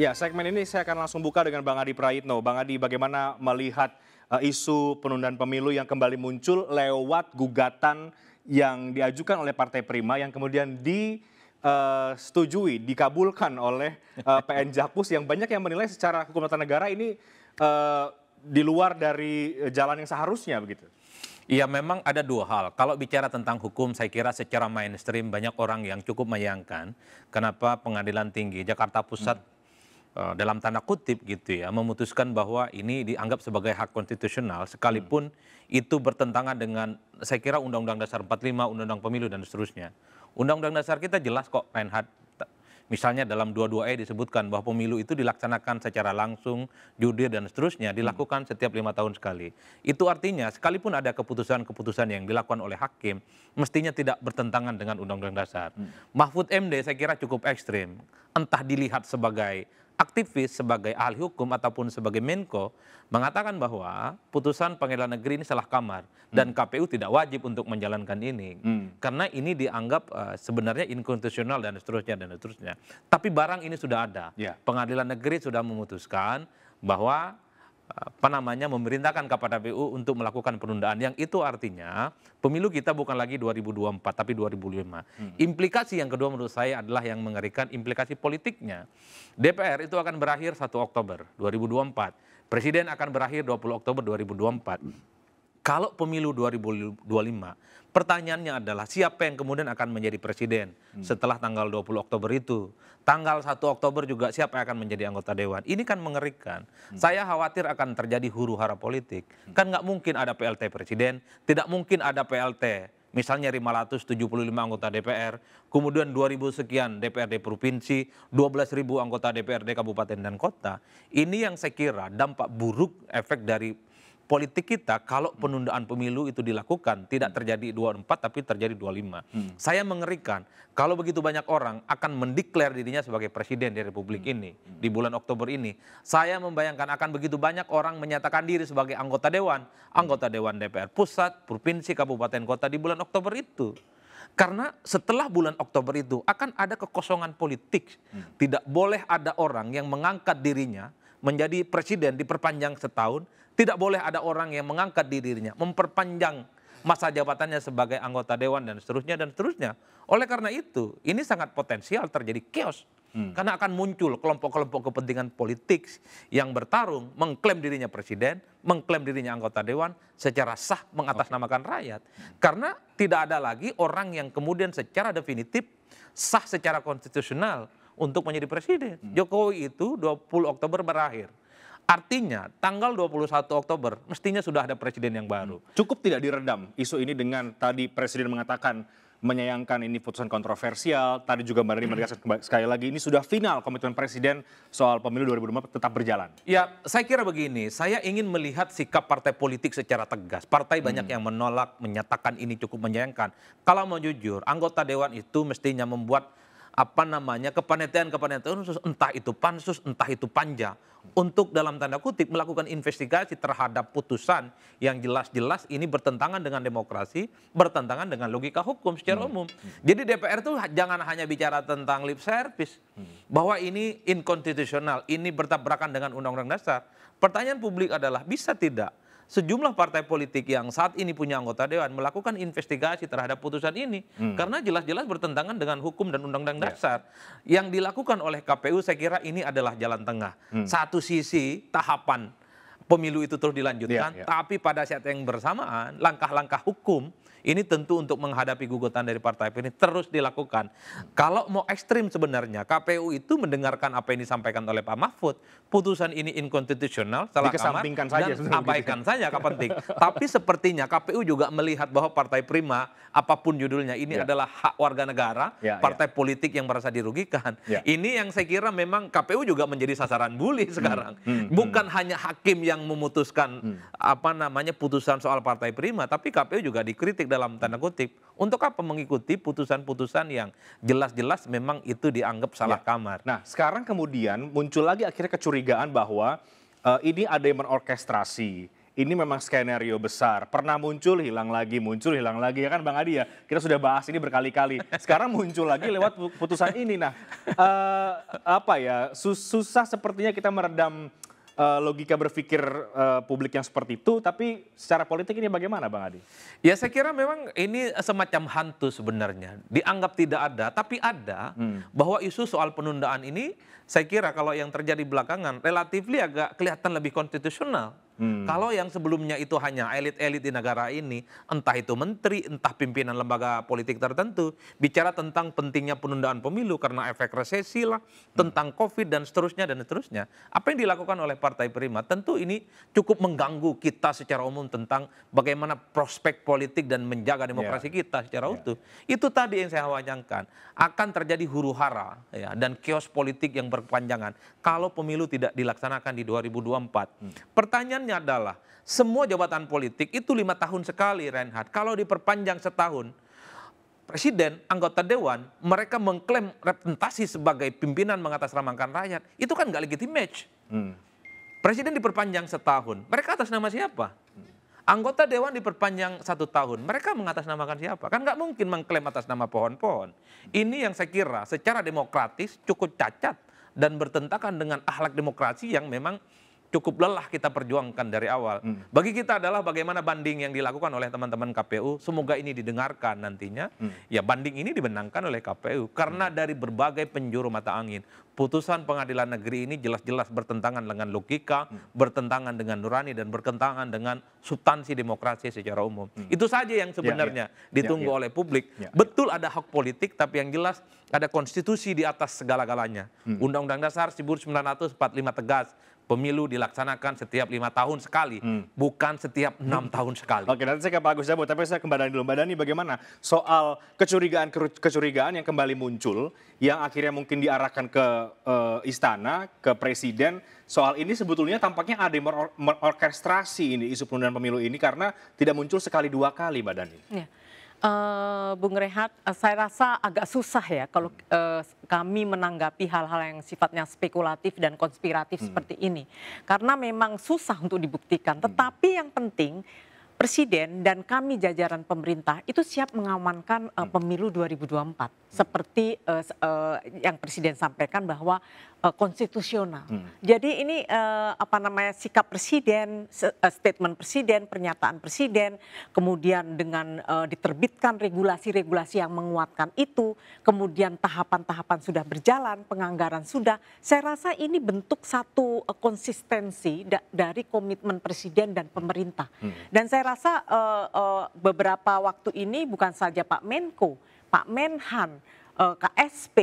Ya, segmen ini saya akan langsung buka dengan Bang Adi Prayitno. Bang Adi, bagaimana melihat uh, isu penundaan pemilu yang kembali muncul lewat gugatan yang diajukan oleh Partai Prima yang kemudian di Uh, setujui dikabulkan oleh uh, eh, PN Jakpus yang banyak yang menilai secara hukum tata negara ini uh, di luar dari jalan yang seharusnya begitu. Iya memang ada dua hal. Kalau bicara tentang hukum saya kira secara mainstream banyak orang yang cukup menyayangkan kenapa pengadilan tinggi Jakarta Pusat hmm Eh, dalam tanda kutip gitu ya memutuskan bahwa ini dianggap sebagai hak konstitusional sekalipun hmm. itu bertentangan dengan saya kira Undang-Undang Dasar 45, Undang-Undang Pemilu dan seterusnya. Undang-Undang Dasar kita jelas kok Reinhard misalnya dalam 22E disebutkan bahwa pemilu itu dilaksanakan secara langsung, jujur dan seterusnya hmm. dilakukan setiap lima tahun sekali. Itu artinya sekalipun ada keputusan-keputusan yang dilakukan oleh hakim, mestinya tidak bertentangan dengan Undang-Undang Dasar. Hmm. Mahfud MD saya kira cukup ekstrim, entah dilihat sebagai aktivis sebagai ahli hukum ataupun sebagai Menko mengatakan bahwa putusan pengadilan negeri ini salah kamar dan hmm. KPU tidak wajib untuk menjalankan ini hmm. karena ini dianggap uh, sebenarnya inkonstitusional dan seterusnya dan seterusnya. Tapi barang ini sudah ada. Yeah. Pengadilan negeri sudah memutuskan bahwa apa namanya memerintahkan kepada PU untuk melakukan penundaan yang itu artinya pemilu kita bukan lagi 2024 tapi 2005. Hmm. Implikasi yang kedua menurut saya adalah yang mengerikan implikasi politiknya. DPR itu akan berakhir 1 Oktober 2024. Presiden akan berakhir 20 Oktober 2024. Hmm kalau pemilu 2025, pertanyaannya adalah siapa yang kemudian akan menjadi presiden hmm. setelah tanggal 20 Oktober itu. Tanggal 1 Oktober juga siapa yang akan menjadi anggota dewan. Ini kan mengerikan. Hmm. Saya khawatir akan terjadi huru-hara politik. Hmm. Kan nggak mungkin ada PLT presiden, tidak mungkin ada PLT misalnya 575 anggota DPR, kemudian 2000 sekian DPRD provinsi, 12.000 anggota DPRD kabupaten dan kota. Ini yang saya kira dampak buruk efek dari politik kita kalau hmm. penundaan pemilu itu dilakukan tidak terjadi 24 tapi terjadi 25. Hmm. Saya mengerikan kalau begitu banyak orang akan mendeklar dirinya sebagai presiden di Republik hmm. ini hmm. di bulan Oktober ini. Saya membayangkan akan begitu banyak orang menyatakan diri sebagai anggota dewan, anggota dewan DPR pusat, provinsi, kabupaten, kota di bulan Oktober itu. Karena setelah bulan Oktober itu akan ada kekosongan politik. Hmm. Tidak boleh ada orang yang mengangkat dirinya menjadi presiden diperpanjang setahun tidak boleh ada orang yang mengangkat dirinya, memperpanjang masa jabatannya sebagai anggota dewan dan seterusnya dan seterusnya. Oleh karena itu, ini sangat potensial terjadi chaos. Hmm. Karena akan muncul kelompok-kelompok kepentingan politik yang bertarung mengklaim dirinya presiden, mengklaim dirinya anggota dewan secara sah mengatasnamakan okay. rakyat. Karena tidak ada lagi orang yang kemudian secara definitif sah secara konstitusional untuk menjadi presiden. Hmm. Jokowi itu 20 Oktober berakhir. Artinya tanggal 21 Oktober mestinya sudah ada presiden yang baru. Hmm. Cukup tidak diredam isu ini dengan tadi presiden mengatakan menyayangkan ini putusan kontroversial, tadi juga Mbak Rini hmm. menegaskan sekali lagi ini sudah final komitmen presiden soal pemilu 2024 tetap berjalan. Ya, saya kira begini, saya ingin melihat sikap partai politik secara tegas. Partai hmm. banyak yang menolak, menyatakan ini cukup menyayangkan. Kalau mau jujur, anggota dewan itu mestinya membuat apa namanya kepanitiaan-kepanitiaan khusus entah itu pansus entah itu panja untuk dalam tanda kutip melakukan investigasi terhadap putusan yang jelas-jelas ini bertentangan dengan demokrasi, bertentangan dengan logika hukum secara hmm. umum. Jadi DPR itu jangan hanya bicara tentang lip service hmm. bahwa ini inkonstitusional, ini bertabrakan dengan undang-undang dasar. Pertanyaan publik adalah bisa tidak sejumlah partai politik yang saat ini punya anggota dewan melakukan investigasi terhadap putusan ini hmm. karena jelas-jelas bertentangan dengan hukum dan undang-undang yeah. dasar. Yang dilakukan oleh KPU saya kira ini adalah jalan tengah. Hmm. Satu sisi tahapan pemilu itu terus dilanjutkan, yeah, yeah. tapi pada saat yang bersamaan langkah-langkah hukum ini tentu untuk menghadapi gugatan dari partai ini terus dilakukan. Kalau mau ekstrim sebenarnya KPU itu mendengarkan apa yang disampaikan oleh Pak Mahfud, putusan ini inkonstitusional, salah kamar dan saja, abaikan gitu. saja kepenting. Tapi sepertinya KPU juga melihat bahwa partai prima apapun judulnya ini ya. adalah hak warga negara, ya, ya. partai ya. politik yang merasa dirugikan. Ya. Ini yang saya kira memang KPU juga menjadi sasaran bully hmm. sekarang. Hmm. hmm. Bukan hmm. hanya hakim yang memutuskan hmm. apa namanya putusan soal partai prima, tapi KPU juga dikritik dalam tanda kutip untuk apa mengikuti putusan-putusan yang jelas-jelas memang itu dianggap salah ya. kamar. Nah, sekarang kemudian muncul lagi akhirnya kecurigaan bahwa uh, ini ada yang menorkestrasi. Ini memang skenario besar. Pernah muncul, hilang lagi, muncul, hilang lagi. Ya kan Bang Adi ya, kita sudah bahas ini berkali-kali. Sekarang muncul lagi lewat putusan ini. Nah, uh, apa ya, susah sepertinya kita meredam Eh, logika berpikir uh, publik yang seperti itu, tapi secara politik ini bagaimana Bang Adi? Ya saya kira memang ini semacam hantu sebenarnya. Dianggap tidak ada, tapi ada hmm. bahwa isu soal penundaan ini saya kira kalau yang terjadi belakangan relatif agak kelihatan lebih konstitusional Hmm. Kalau yang sebelumnya itu hanya elit-elit di negara ini, entah itu menteri, entah pimpinan lembaga politik tertentu, bicara tentang pentingnya penundaan pemilu karena efek resesi lah, hmm. tentang Covid dan seterusnya dan seterusnya. Apa yang dilakukan oleh Partai Prima tentu ini cukup mengganggu kita secara umum tentang bagaimana prospek politik dan menjaga demokrasi yeah. kita secara yeah. utuh. Itu tadi yang saya wajangkan. akan terjadi huru-hara ya, dan chaos politik yang berkepanjangan kalau pemilu tidak dilaksanakan di 2024. Hmm. Pertanyaan adalah semua jabatan politik itu lima tahun sekali Reinhardt. Kalau diperpanjang setahun, presiden, anggota dewan, mereka mengklaim representasi sebagai pimpinan mengatasnamakan rakyat. Itu kan gak legitimate. Hmm. Presiden diperpanjang setahun, mereka atas nama siapa? Anggota dewan diperpanjang satu tahun, mereka mengatasnamakan siapa? Kan nggak mungkin mengklaim atas nama pohon-pohon. Ini yang saya kira secara demokratis cukup cacat dan bertentangan dengan ahlak demokrasi yang memang cukup lelah kita perjuangkan dari awal. Hmm. Bagi kita adalah bagaimana banding yang dilakukan oleh teman-teman KPU, semoga ini didengarkan nantinya. Hmm. Ya banding ini dibenangkan oleh KPU karena hmm. dari berbagai penjuru mata angin, putusan pengadilan negeri ini jelas-jelas bertentangan dengan logika, hmm. bertentangan dengan nurani dan bertentangan dengan substansi demokrasi secara umum. Hmm. Itu saja yang ya, sebenarnya ya, ya. ditunggu ya, ya. oleh publik. Ya, ya. Betul ada hak politik tapi yang jelas ada konstitusi di atas segala-galanya. Hmm. Undang-Undang hmm. Dasar 1945 tegas pemilu dilaksanakan setiap lima tahun sekali, hmm. bukan setiap hmm. enam hmm. tahun sekali. Oke, nanti saya ke Pak Agus Jabo, tapi saya kembali dulu. Mbak Dhani, bagaimana soal kecurigaan-kecurigaan yang kembali muncul, yang akhirnya mungkin diarahkan ke uh, istana, ke presiden, soal ini sebetulnya tampaknya ada yang merorkestrasi ini, isu penundaan pemilu ini, karena tidak muncul sekali dua kali, Mbak Dhani. Ya. Uh, Bung Rehat, uh, saya rasa agak susah ya kalau uh, kami menanggapi hal-hal yang sifatnya spekulatif dan konspiratif hmm. seperti ini, karena memang susah untuk dibuktikan. Hmm. Tetapi yang penting Presiden dan kami jajaran pemerintah itu siap mengamankan uh, pemilu 2024 seperti uh, uh, yang Presiden sampaikan bahwa uh, konstitusional. Hmm. Jadi ini uh, apa namanya sikap Presiden, statement Presiden, pernyataan Presiden, kemudian dengan uh, diterbitkan regulasi-regulasi yang menguatkan itu, kemudian tahapan-tahapan sudah berjalan, penganggaran sudah. Saya rasa ini bentuk satu uh, konsistensi da dari komitmen Presiden dan pemerintah. Hmm. Dan saya rasa uh, uh, beberapa waktu ini bukan saja Pak Menko, Pak Menhan, uh, eh, KSP,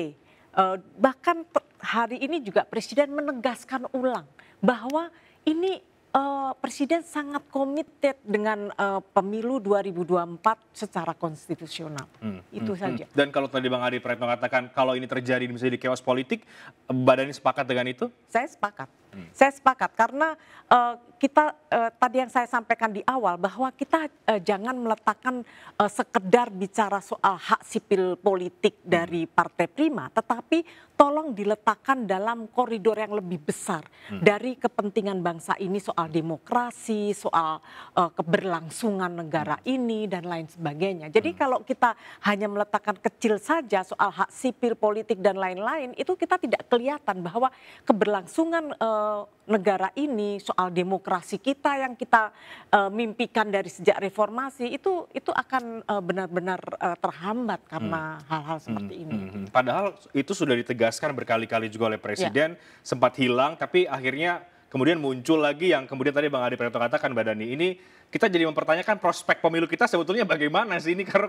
uh, bahkan hari ini juga Presiden menegaskan ulang bahwa ini uh, Presiden sangat komited dengan uh, pemilu 2024 secara konstitusional. Hmm. hmm, Itu hmm, saja. Dan kalau tadi Bang Adi Praetno mengatakan kalau ini terjadi misalnya di chaos politik, badannya sepakat dengan itu? Saya sepakat. Hmm. Saya sepakat karena uh, kita uh, tadi yang saya sampaikan di awal bahwa kita uh, jangan meletakkan uh, sekedar bicara soal hak sipil politik dari hmm. partai prima, tetapi tolong diletakkan dalam koridor yang lebih besar hmm. dari kepentingan bangsa ini soal demokrasi, soal uh, keberlangsungan negara hmm. ini dan lain sebagainya. Jadi hmm. kalau kita hanya meletakkan kecil saja soal hak sipil politik dan lain-lain, itu kita tidak kelihatan bahwa keberlangsungan uh, negara ini soal demokrasi demokrasi kita yang kita uh, mimpikan dari sejak reformasi itu itu akan eh, benar-benar uh, uh, terhambat karena hmm. hal-hal hmm. seperti hmm. ini. Hmm, hmm. Padahal itu sudah ditegaskan berkali-kali juga oleh ya. presiden ya. sempat hilang tapi akhirnya kemudian muncul lagi yang kemudian tadi Bang Adi Praetno katakan Mbak Dani, ini kita jadi mempertanyakan prospek pemilu kita sebetulnya bagaimana sih ini karena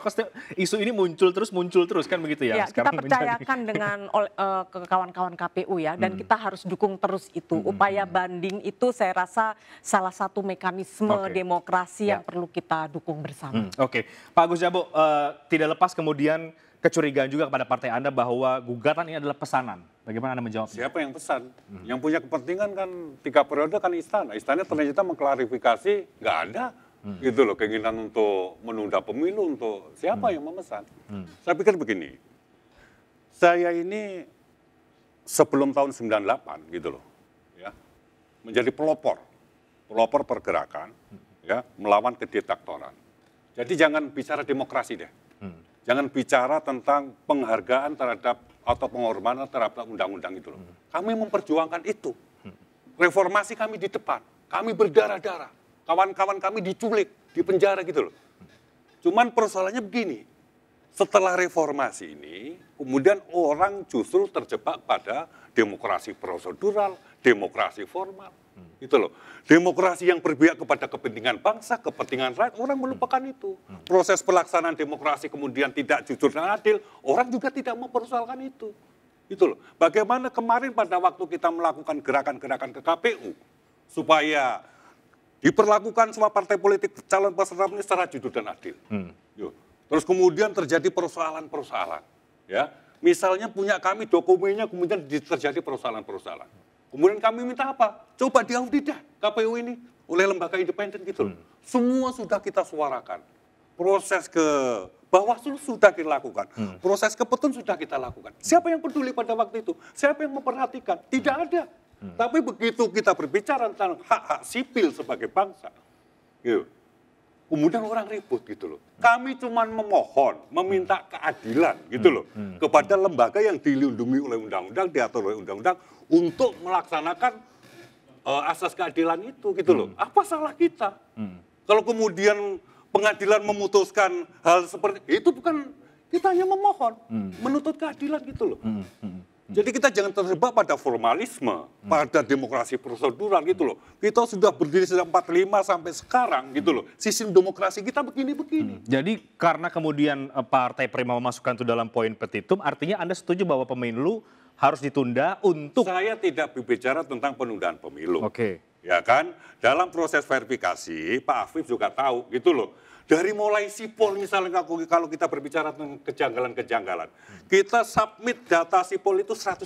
isu ini muncul terus muncul terus kan begitu ya. ya kita percayakan menjadi. dengan uh, kawan-kawan KPU ya dan hmm. kita harus dukung terus itu. Hmm. hmm Upaya hmm. banding itu saya rasa salah satu mekanisme okay. demokrasi ya. yang perlu kita dukung bersama. Hmm. Oke, okay. Pak Agus Jabo uh, tidak lepas kemudian kecurigaan juga kepada partai Anda bahwa gugatan ini adalah pesanan. Bagaimana Anda menjawab? Siapa yang pesan? Hmm. Yang punya kepentingan kan tiga periode kan istana. Istana ternyata hmm. mengklarifikasi nggak ada hmm. gitu loh keinginan untuk menunda pemilu untuk siapa hmm. yang memesan. Hmm. Saya pikir begini, saya ini sebelum tahun 98 gitu loh, ya menjadi pelopor, pelopor pergerakan, hmm. ya melawan kediktatoran. Jadi jangan bicara demokrasi deh. Hmm. Jangan bicara tentang penghargaan terhadap atau penghormatan terhadap undang-undang itu loh. Hmm. Kami memperjuangkan itu. Hmm. Reformasi kami di depan. Kami berdarah-darah. Kawan-kawan kami diculik, penjara gitu loh. Hmm. Cuman persoalannya begini. Setelah reformasi ini, kemudian orang justru terjebak pada demokrasi prosedural, demokrasi formal Hmm. Itu loh. Demokrasi yang berpihak kepada kepentingan bangsa, kepentingan rakyat, orang melupakan hmm. itu. Proses pelaksanaan demokrasi kemudian tidak jujur dan adil, orang juga tidak mempersoalkan itu. Itu loh. Bagaimana kemarin pada waktu kita melakukan gerakan-gerakan ke KPU supaya diperlakukan semua partai politik calon peserta ini secara jujur dan adil. Hmm. Terus kemudian terjadi persoalan-persoalan, ya. Misalnya punya kami dokumennya kemudian terjadi persoalan-persoalan. Kemudian kami minta apa? Coba diaudit dah KPU ini oleh lembaga independen gitu Hmm. Semua sudah kita suarakan. Proses ke Bawaslu sudah dilakukan. Hmm. Proses ke petun sudah kita lakukan. Siapa yang peduli pada waktu itu? Siapa yang memperhatikan? Tidak hmm. ada. Hmm. Tapi begitu kita berbicara tentang hak-hak sipil sebagai bangsa, gitu. Kemudian orang ribut gitu loh. Hmm. Kami cuma memohon, meminta hmm. keadilan gitu hmm. loh. Kepada lembaga yang dilindungi oleh undang-undang, diatur oleh undang-undang, untuk melaksanakan uh, asas keadilan itu gitu loh. Hmm. Apa salah kita? Hmm. Kalau kemudian pengadilan memutuskan hal seperti itu bukan kita hanya memohon, hmm. menuntut keadilan gitu loh. Hmm. Hmm. hmm. Jadi kita jangan terjebak pada formalisme, hmm. pada demokrasi prosedural gitu loh. Kita sudah berdiri sejak 45 sampai sekarang gitu hmm. loh. Sistem demokrasi kita begini-begini. Hmm. Jadi karena kemudian eh, Partai Prima memasukkan itu dalam poin petitum, artinya Anda setuju bahwa pemilu harus ditunda untuk Saya tidak berbicara tentang penundaan pemilu. Oke. Okay. Ya kan? Dalam proses verifikasi Pak Afif juga tahu gitu loh. Dari mulai sipol misalnya kalau kita berbicara tentang kejanggalan-kejanggalan. Kita submit data sipol itu 100%.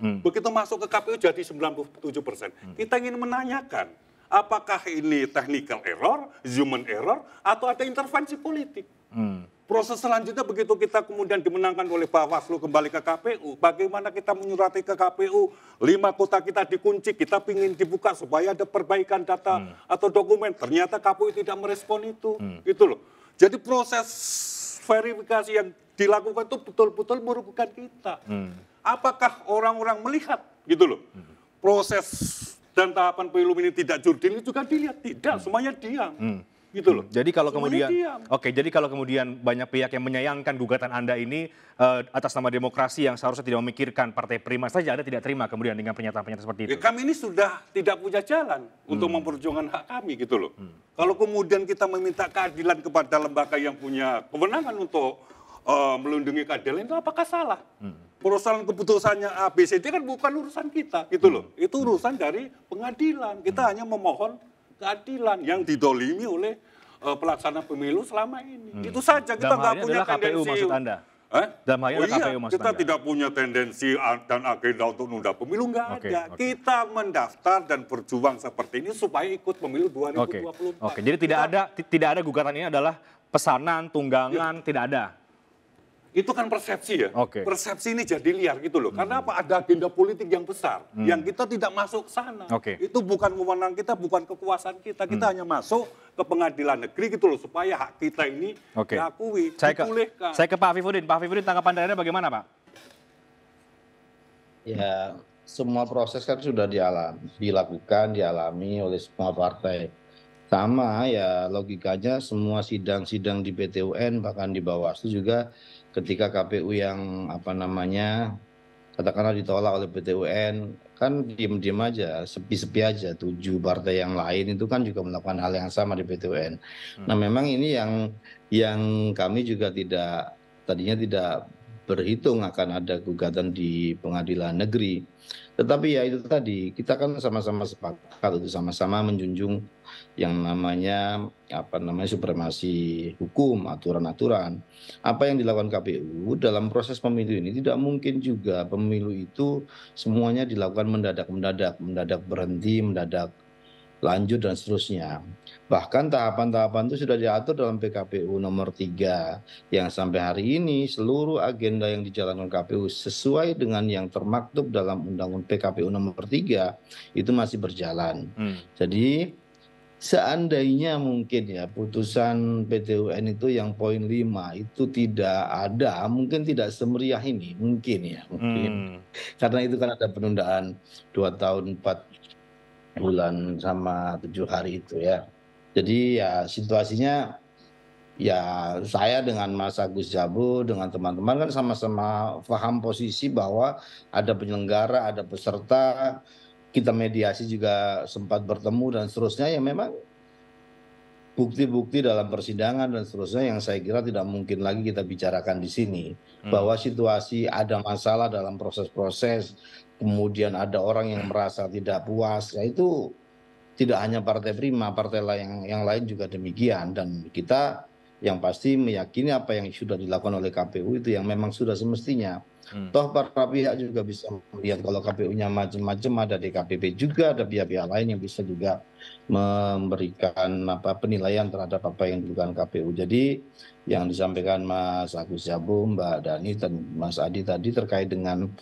Hmm. Begitu masuk ke KPU jadi 97%. Hmm. Kita ingin menanyakan apakah ini technical error, human error atau ada intervensi politik. Hmm. Proses selanjutnya begitu kita kemudian dimenangkan oleh Bawaslu kembali ke KPU, bagaimana kita menyurati ke KPU, lima kota kita dikunci, kita ingin dibuka supaya ada perbaikan data hmm. atau dokumen. Ternyata KPU tidak merespon itu, hmm. gitu loh. Jadi proses verifikasi yang dilakukan itu betul-betul merugikan kita. Hmm. Apakah orang-orang melihat, gitu loh, hmm. proses dan tahapan pemilu ini tidak jurdil juga dilihat, tidak, hmm. semuanya diam. Hmm gitu loh. Jadi kalau kemudian Oke, jadi kalau kemudian banyak pihak yang menyayangkan gugatan Anda ini uh, atas nama demokrasi yang seharusnya tidak memikirkan partai prima saja Anda tidak terima kemudian dengan pernyataan-pernyataan seperti itu. Ya, kami ini sudah tidak punya jalan hmm. untuk memperjuangkan hak kami gitu loh. Hmm. Kalau kemudian kita meminta keadilan kepada lembaga yang punya kewenangan untuk uh, melindungi keadilan itu apakah salah? Hmm perusahaan keputusannya ABCD kan bukan urusan kita gitu loh. Hmm. Itu urusan dari pengadilan. Kita hmm. hanya memohon keadilan yang didolimi oleh uh, pelaksana pemilu selama ini. Hmm. Itu saja kita nggak punya tendensi. KPU maksud Anda? Eh? oh, iya, KPU maksud kita Anda? tidak punya tendensi dan agenda untuk nunda pemilu nggak okay, ada. Okay. Kita mendaftar dan berjuang seperti ini supaya ikut pemilu 2024. Oke, okay. okay. jadi tidak ada tidak ada gugatan ini adalah pesanan, tunggangan, ya. tidak ada itu kan persepsi ya. Okay. Persepsi ini jadi liar gitu loh. Hmm. Karena apa? Ada agenda politik yang besar hmm. yang kita tidak masuk sana. Okay. Itu bukan kewenangan kita, bukan kekuasaan kita. Kita hmm. hanya masuk ke pengadilan negeri gitu loh supaya hak kita ini okay. diakui, saya dipulihkan. Ke, saya ke Pak Afifuddin. Pak Afifuddin tanggapan dari Anda bagaimana, Pak? Ya, semua proses kan sudah dialami, dilakukan, dialami oleh semua partai sama ya logikanya semua sidang-sidang di PTUN bahkan di Bawaslu juga ketika KPU yang apa namanya katakanlah ditolak oleh PTUN kan diem-diem aja sepi-sepi aja tujuh partai yang lain itu kan juga melakukan hal yang sama di PTUN nah, Hmm. Nah memang ini yang yang kami juga tidak tadinya tidak berhitung akan ada gugatan di pengadilan negeri. Tetapi ya itu tadi kita kan sama-sama sepakat untuk sama-sama menjunjung yang namanya apa namanya supremasi hukum, aturan-aturan. Apa yang dilakukan KPU dalam proses pemilu ini tidak mungkin juga pemilu itu semuanya dilakukan mendadak-mendadak, mendadak berhenti, mendadak lanjut dan seterusnya. Bahkan tahapan-tahapan itu sudah diatur dalam PKPU nomor 3 yang sampai hari ini seluruh agenda yang dijalankan KPU sesuai dengan yang termaktub dalam Undang-Undang PKPU nomor 3 itu masih berjalan. Hmm. Jadi seandainya mungkin ya putusan PTUN itu yang poin 5 itu tidak ada, mungkin tidak semeriah ini, mungkin ya, mungkin. Hmm. Karena itu kan ada penundaan 2 tahun 4 bulan sama tujuh hari itu ya. Jadi ya situasinya ya saya dengan Mas Agus Jabu dengan teman-teman kan sama-sama paham posisi bahwa ada penyelenggara, ada peserta, kita mediasi juga sempat bertemu dan seterusnya ya memang bukti-bukti dalam persidangan dan seterusnya yang saya kira tidak mungkin lagi kita bicarakan di sini hmm. bahwa situasi ada masalah dalam proses-proses kemudian ada orang yang merasa tidak puas, ya itu tidak hanya partai prima, partai lain, yang lain juga demikian. Dan kita yang pasti meyakini apa yang sudah dilakukan oleh KPU itu yang memang sudah semestinya. Hmm. Toh para pihak juga bisa melihat kalau KPU-nya macam-macam ada DKPP juga ada pihak-pihak lain yang bisa juga memberikan apa penilaian terhadap apa yang dilakukan KPU. Jadi yang disampaikan Mas Agus Jabu, Mbak Dani dan Mas Adi tadi terkait dengan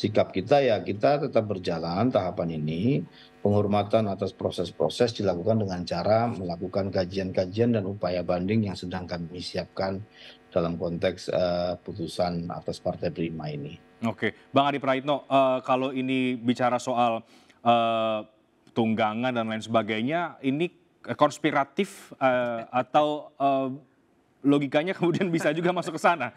sikap kita ya kita tetap berjalan tahapan ini penghormatan atas proses-proses dilakukan dengan cara melakukan kajian-kajian dan upaya banding yang sedang kami siapkan dalam konteks uh, putusan atas Partai Prima ini. Oke, Bang Adi Praitno, uh, kalau ini bicara soal uh, tunggangan dan lain sebagainya, ini konspiratif uh, atau uh, logikanya kemudian bisa juga masuk ke sana?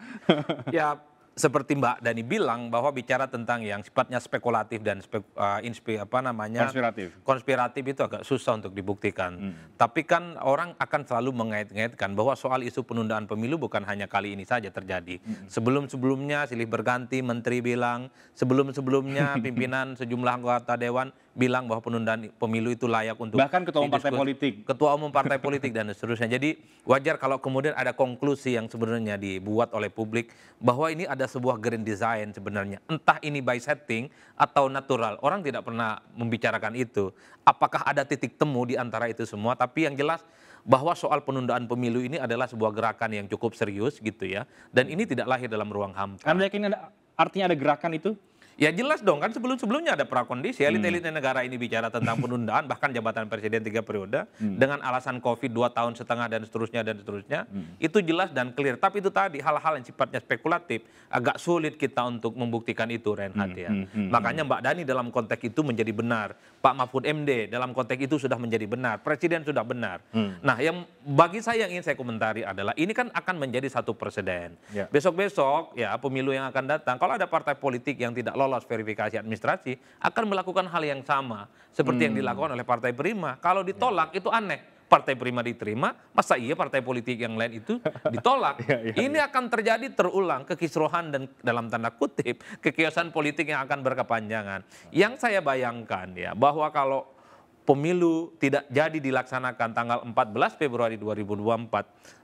ya seperti Mbak Dani bilang bahwa bicara tentang yang sifatnya spekulatif dan spek, uh, inspi, apa namanya konspiratif. konspiratif itu agak susah untuk dibuktikan. Hmm. Tapi kan orang akan selalu mengait-ngaitkan bahwa soal isu penundaan pemilu bukan hanya kali ini saja terjadi. Hmm. Sebelum-sebelumnya silih berganti menteri bilang, sebelum-sebelumnya pimpinan sejumlah anggota dewan bilang bahwa penundaan pemilu itu layak untuk bahkan ketua umum partai politik, ketua umum partai politik dan seterusnya. Jadi wajar kalau kemudian ada konklusi yang sebenarnya dibuat oleh publik bahwa ini ada sebuah grand design sebenarnya. Entah ini by setting atau natural. Orang tidak pernah membicarakan itu. Apakah ada titik temu di antara itu semua? Tapi yang jelas bahwa soal penundaan pemilu ini adalah sebuah gerakan yang cukup serius gitu ya. Dan ini tidak lahir dalam ruang hampa. Anda yakin ada, artinya ada gerakan itu? Ya jelas dong kan sebelum-sebelumnya ada prakondisi hmm. elit-elit hmm. negara ini bicara tentang penundaan bahkan jabatan presiden tiga periode hmm. dengan alasan Covid dua tahun setengah dan seterusnya dan seterusnya hmm. itu jelas dan clear. Tapi itu tadi hal-hal yang sifatnya spekulatif agak sulit kita untuk membuktikan itu Renhat hmm. ya. Hmm. Hmm. Makanya hmm. Mbak Dani dalam konteks itu menjadi benar, Pak Mahfud MD dalam konteks itu sudah menjadi benar, presiden sudah benar. Hmm. Nah yang bagi saya yang ingin saya komentari adalah ini kan akan menjadi satu presiden. Ya. Besok-besok ya. ya pemilu yang akan datang kalau ada partai politik yang tidak lolos verifikasi administrasi akan melakukan hal yang sama seperti hmm. yang dilakukan oleh Partai Prima. Kalau ditolak ya. itu aneh. Partai Prima diterima, masa iya partai politik yang lain itu ditolak? ya, ya, Ini iya. akan terjadi terulang kekisruhan dan dalam tanda kutip kekiosan politik yang akan berkepanjangan. Yang saya bayangkan ya bahwa kalau pemilu tidak jadi dilaksanakan tanggal 14 Februari 2024,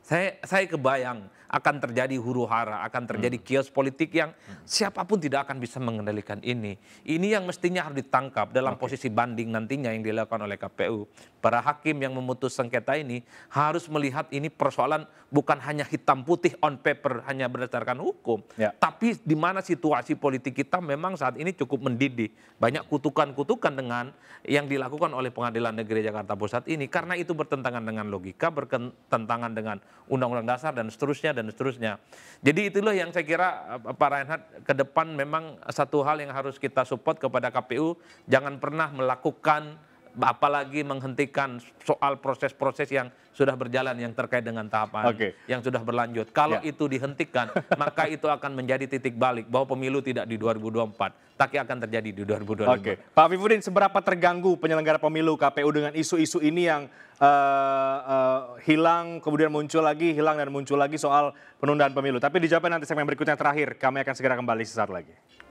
saya saya kebayang akan terjadi huru hara, akan terjadi hmm. kios politik yang hmm. siapapun tidak akan bisa mengendalikan ini. Ini yang mestinya harus ditangkap dalam okay. posisi banding nantinya yang dilakukan oleh KPU. Para hakim yang memutus sengketa ini harus melihat ini persoalan bukan hanya hitam putih on paper hanya berdasarkan hukum, ya. tapi di mana situasi politik kita memang saat ini cukup mendidih, banyak kutukan-kutukan dengan yang dilakukan oleh oleh Pengadilan Negeri Jakarta Pusat ini karena itu bertentangan dengan logika, bertentangan dengan undang-undang dasar dan seterusnya dan seterusnya. Jadi itulah yang saya kira eh, Pak Reinhardt ke depan memang satu hal yang harus kita support kepada KPU jangan pernah melakukan apalagi menghentikan soal proses-proses yang sudah berjalan yang terkait dengan tahapan okay. yang sudah berlanjut. Kalau ya. itu dihentikan, maka itu akan menjadi titik balik bahwa pemilu tidak di 2024, tapi akan terjadi di 2025. Okay. Pak Afifudin, seberapa terganggu penyelenggara pemilu KPU dengan isu-isu ini yang uh, uh, hilang, kemudian muncul lagi, hilang dan muncul lagi soal penundaan pemilu. Tapi dijawabkan nanti segmen berikutnya terakhir. Kami akan segera kembali sesaat lagi.